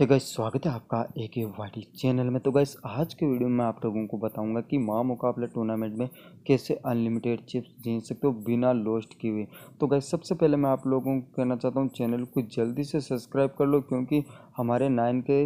है गाइस स्वागत है आपका ए के वाई चैनल में तो गाइस आज के वीडियो में आप लोगों को बताऊंगा कि माँ मुकाबला टूर्नामेंट में कैसे अनलिमिटेड चिप्स जीत सकते हो बिना लॉस्ट किए हुए तो गाइस सबसे पहले मैं आप लोगों को कहना चाहता हूँ चैनल को जल्दी से सब्सक्राइब कर लो क्योंकि हमारे नाइन के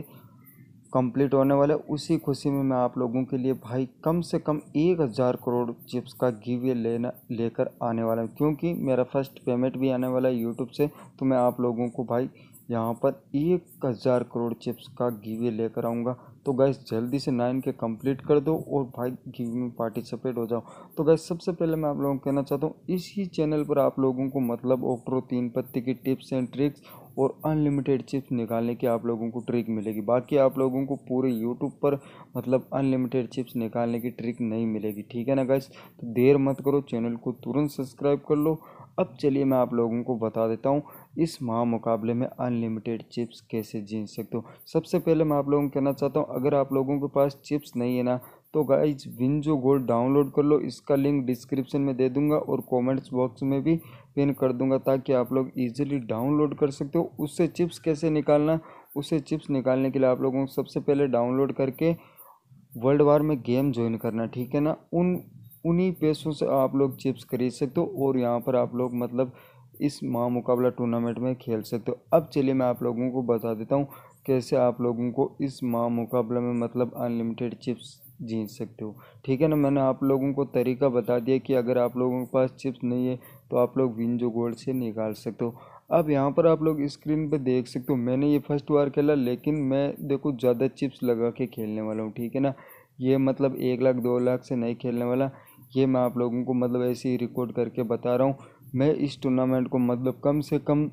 कंप्लीट होने वाला है उसी खुशी में मैं आप लोगों के लिए भाई कम से कम एक हज़ार करोड़ चिप्स का गिवे लेना लेकर आने वाला हूँ क्योंकि मेरा फर्स्ट पेमेंट भी आने वाला है यूट्यूब से तो मैं आप लोगों को भाई यहाँ पर एक हज़ार करोड़ चिप्स का गिवे लेकर आऊँगा तो गैस जल्दी से नाइन के कंप्लीट कर दो और भाई गिव में पार्टिसिपेट हो जाओ तो गैस सबसे पहले मैं आप लोगों को कहना चाहता हूँ इसी चैनल पर आप लोगों को मतलब ओक्ट्रो तीन पत्ती की टिप्स एंड ट्रिक्स और अनलिमिटेड चिप्स निकालने की आप लोगों को ट्रिक मिलेगी बाकी आप लोगों को पूरे यूट्यूब पर मतलब अनलिमिटेड चिप्स निकालने की ट्रिक नहीं मिलेगी ठीक है ना गाइस तो देर मत करो चैनल को तुरंत सब्सक्राइब कर लो अब चलिए मैं आप लोगों को बता देता हूँ इस महा मुकाबले में अनलिमिटेड चिप्स कैसे जीत सकते हो सबसे पहले मैं आप लोगों को कहना चाहता हूँ अगर आप लोगों के पास चिप्स नहीं है ना तो गाइज विंजो गोल्ड डाउनलोड कर लो इसका लिंक डिस्क्रिप्शन में दे दूंगा और कमेंट्स बॉक्स में भी पिन कर दूंगा ताकि आप लोग इजीली डाउनलोड कर सकते हो उससे चिप्स कैसे निकालना उसे चिप्स निकालने के लिए आप लोगों को सबसे पहले डाउनलोड करके वर्ल्ड वार में गेम ज्वाइन करना ठीक है ना उन उन्हीं पैसों से आप लोग चिप्स खरीद सकते हो और यहाँ पर आप लोग मतलब इस मुकाबला टूर्नामेंट में खेल सकते हो अब चलिए मैं आप लोगों को बता देता हूँ कैसे आप लोगों को इस मुकाबला में मतलब अनलिमिटेड चिप्स जीत सकते हो ठीक है ना मैंने आप लोगों को तरीका बता दिया कि अगर आप लोगों के पास चिप्स नहीं है तो आप लोग विंजो गोल्ड से निकाल सकते हो अब यहाँ पर आप लोग स्क्रीन पर देख सकते हो मैंने ये फर्स्ट बार खेला लेकिन मैं देखो ज़्यादा चिप्स लगा के खेलने वाला हूँ ठीक है ना ये मतलब एक लाख दो लाख से नहीं खेलने वाला ये मैं आप लोगों को मतलब ऐसे ही रिकॉर्ड करके बता रहा हूँ मैं इस टूर्नामेंट को मतलब कम से कम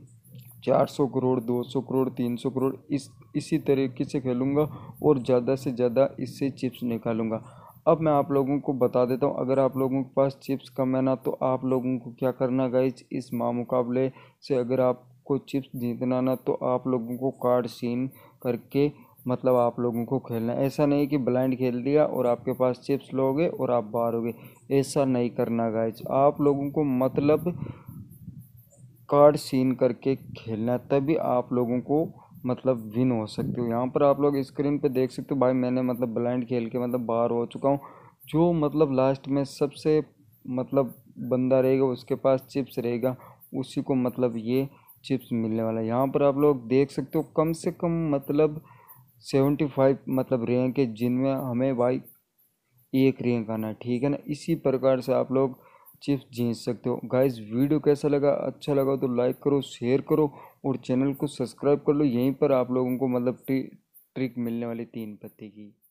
चार सौ करोड़ दो सौ करोड़ तीन सौ करोड़ इस इसी तरीके से खेलूँगा और ज़्यादा से ज़्यादा इससे चिप्स निकालूँगा अब मैं आप लोगों को बता देता हूँ अगर आप लोगों के पास चिप्स कम है ना तो आप लोगों को क्या करना गाइज इस मुकाबले से अगर आपको चिप्स जीतना ना तो आप लोगों को कार्ड सीन करके मतलब आप लोगों को खेलना है ऐसा नहीं कि ब्लाइंड खेल दिया और आपके पास चिप्स लोगे और आप बाहर हो गए ऐसा नहीं करना गाइज आप लोगों को मतलब कार्ड सीन करके खेलना तभी आप लोगों को मतलब विन हो सकते हो यहाँ पर आप लोग स्क्रीन पे देख सकते हो भाई मैंने मतलब ब्लाइंड खेल के मतलब बाहर हो चुका हूँ जो मतलब लास्ट में सबसे मतलब बंदा रहेगा उसके पास चिप्स रहेगा उसी को मतलब ये चिप्स मिलने वाला है यहाँ पर आप लोग देख सकते हो कम से कम मतलब सेवेंटी फाइव मतलब रैंक है जिनमें हमें भाई एक रैंक आना है ठीक है ना इसी प्रकार से आप लोग चिप्स जीत सकते हो गाइस वीडियो कैसा लगा अच्छा लगा तो लाइक करो शेयर करो और चैनल को सब्सक्राइब कर लो यहीं पर आप लोगों को मतलब ट्रिक मिलने वाली तीन पत्ते की